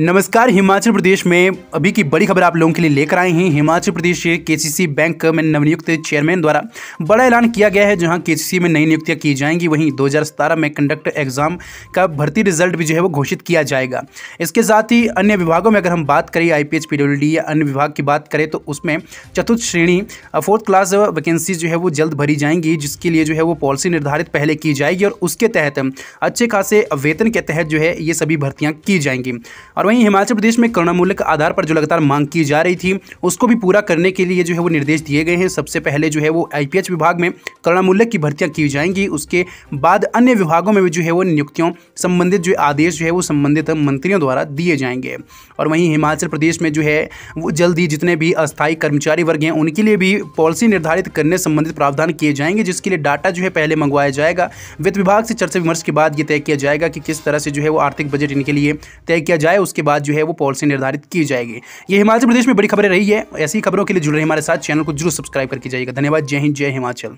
नमस्कार हिमाचल प्रदेश में अभी की बड़ी खबर आप लोगों के लिए लेकर आए हैं हिमाचल प्रदेश के सी बैंक में नवनियुक्त चेयरमैन द्वारा बड़ा ऐलान किया गया है जहां के में नई नियुक्तियां की जाएंगी वहीं 2017 में कंडक्ट एग्जाम का भर्ती रिजल्ट भी जो है वो घोषित किया जाएगा इसके साथ ही अन्य विभागों में अगर हम बात करें आई पी या अन्य विभाग की बात करें तो उसमें चतुर्थ श्रेणी फोर्थ क्लास वैकेंसी जो है वो जल्द भरी जाएंगी जिसके लिए जो है वो पॉलिसी निर्धारित पहले की जाएगी और उसके तहत अच्छे खासे वेतन के तहत जो है ये सभी भर्तियाँ की जाएंगी और और वहीं हिमाचल प्रदेश में करुणा मूल्य के आधार पर जो लगातार मांग की जा रही थी उसको भी पूरा करने के लिए जो है वो निर्देश दिए गए हैं सबसे पहले जो है वो आई विभाग में करुणा मूल्य की भर्तियाँ की जाएंगी उसके बाद अन्य विभागों में भी जो है वो नियुक्तियों संबंधित जो आदेश जो है वो संबंधित मंत्रियों द्वारा दिए जाएंगे और वहीं हिमाचल प्रदेश में जो है वो जल्द ही जितने भी अस्थायी कर्मचारी वर्ग हैं उनके लिए भी पॉलिसी निर्धारित करने संबंधित प्रावधान किए जाएंगे जिसके लिए डाटा जो है पहले मंगवाया जाएगा वित्त विभाग से चर्चा विमर्श के बाद ये तय किया जाएगा कि किस तरह से जो है वो आर्थिक बजट इनके लिए तय किया जाए उसके उसके बाद जो है वो पॉलिसी निर्धारित की जाएगी ये हिमाचल प्रदेश में बड़ी खबरें रही है ऐसी खबरों के लिए जुड़ रहे हमारे साथ चैनल को जरूर सब्सक्राइब करके जाइएगा धन्यवाद जय हिंद जय हिमाचल